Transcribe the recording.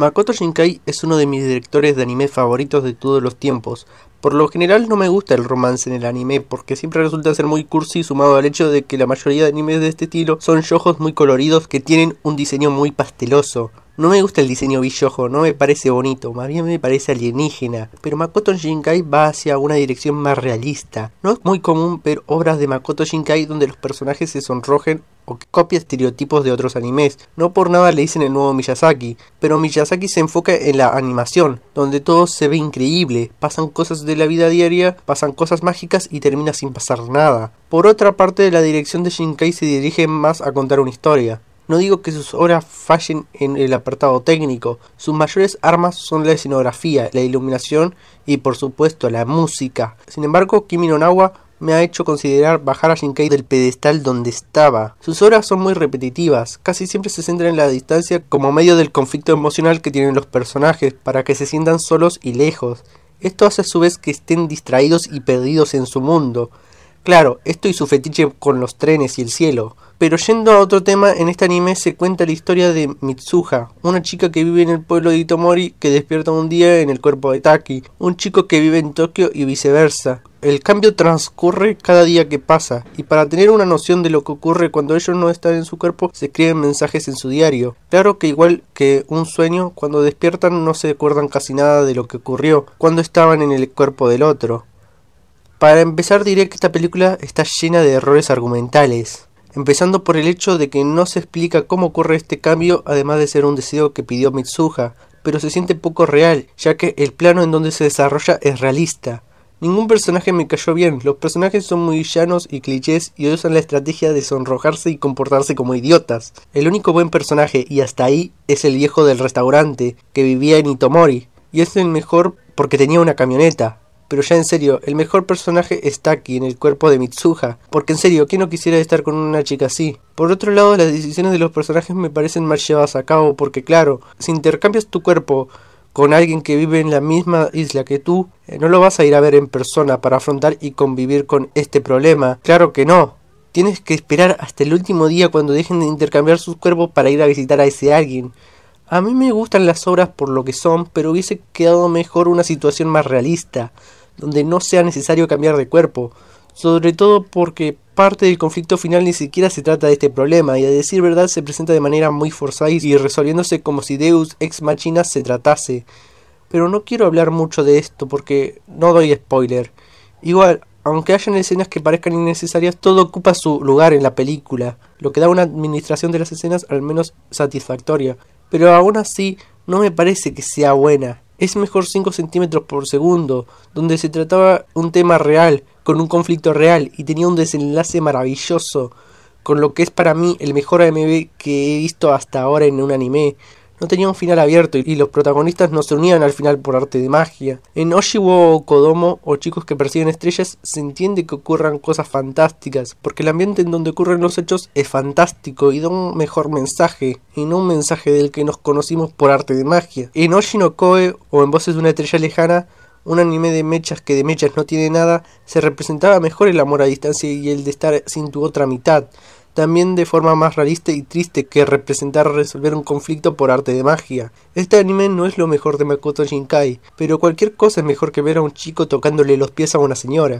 Makoto Shinkai es uno de mis directores de anime favoritos de todos los tiempos. Por lo general no me gusta el romance en el anime porque siempre resulta ser muy cursi sumado al hecho de que la mayoría de animes de este estilo son yojos muy coloridos que tienen un diseño muy pasteloso. No me gusta el diseño billojo, no me parece bonito, más bien me parece alienígena. Pero Makoto Shinkai va hacia una dirección más realista. No es muy común ver obras de Makoto Shinkai donde los personajes se sonrojen o copia estereotipos de otros animes. No por nada le dicen el nuevo Miyazaki, pero Miyazaki se enfoca en la animación, donde todo se ve increíble, pasan cosas de la vida diaria, pasan cosas mágicas y termina sin pasar nada. Por otra parte, la dirección de Shinkai se dirige más a contar una historia. No digo que sus obras fallen en el apartado técnico, sus mayores armas son la escenografía, la iluminación y por supuesto la música. Sin embargo, Kimi no Nawa me ha hecho considerar bajar a Shinkai del pedestal donde estaba. Sus obras son muy repetitivas, casi siempre se centran en la distancia como medio del conflicto emocional que tienen los personajes, para que se sientan solos y lejos. Esto hace a su vez que estén distraídos y perdidos en su mundo. Claro, esto y su fetiche con los trenes y el cielo. Pero yendo a otro tema, en este anime se cuenta la historia de Mitsuha, una chica que vive en el pueblo de Itomori que despierta un día en el cuerpo de Taki, un chico que vive en Tokio y viceversa. El cambio transcurre cada día que pasa, y para tener una noción de lo que ocurre cuando ellos no están en su cuerpo, se escriben mensajes en su diario. Claro que igual que un sueño, cuando despiertan no se recuerdan casi nada de lo que ocurrió cuando estaban en el cuerpo del otro. Para empezar diré que esta película está llena de errores argumentales empezando por el hecho de que no se explica cómo ocurre este cambio, además de ser un deseo que pidió Mitsuha, pero se siente poco real, ya que el plano en donde se desarrolla es realista. Ningún personaje me cayó bien, los personajes son muy llanos y clichés y usan la estrategia de sonrojarse y comportarse como idiotas. El único buen personaje, y hasta ahí, es el viejo del restaurante, que vivía en Itomori, y es el mejor porque tenía una camioneta, pero ya en serio, el mejor personaje está aquí, en el cuerpo de Mitsuha. Porque en serio, ¿quién no quisiera estar con una chica así? Por otro lado, las decisiones de los personajes me parecen mal llevadas a cabo, porque claro, si intercambias tu cuerpo con alguien que vive en la misma isla que tú, eh, no lo vas a ir a ver en persona para afrontar y convivir con este problema. Claro que no. Tienes que esperar hasta el último día cuando dejen de intercambiar sus cuerpos para ir a visitar a ese alguien. A mí me gustan las obras por lo que son, pero hubiese quedado mejor una situación más realista donde no sea necesario cambiar de cuerpo, sobre todo porque parte del conflicto final ni siquiera se trata de este problema, y a decir verdad se presenta de manera muy forzada y resolviéndose como si Deus ex machina se tratase. Pero no quiero hablar mucho de esto porque no doy spoiler. Igual, aunque hayan escenas que parezcan innecesarias, todo ocupa su lugar en la película, lo que da una administración de las escenas al menos satisfactoria. Pero aún así, no me parece que sea buena es mejor 5 centímetros por segundo, donde se trataba un tema real, con un conflicto real y tenía un desenlace maravilloso, con lo que es para mí el mejor AMV que he visto hasta ahora en un anime no tenía un final abierto y los protagonistas no se unían al final por arte de magia. En Oshiwo Kodomo o Chicos que persiguen estrellas se entiende que ocurran cosas fantásticas, porque el ambiente en donde ocurren los hechos es fantástico y da un mejor mensaje, y no un mensaje del que nos conocimos por arte de magia. En Oshino Koe o en Voces de una estrella lejana un anime de mechas que de mechas no tiene nada, se representaba mejor el amor a distancia y el de estar sin tu otra mitad también de forma más realista y triste que representar resolver un conflicto por arte de magia. Este anime no es lo mejor de Makoto Shinkai, pero cualquier cosa es mejor que ver a un chico tocándole los pies a una señora.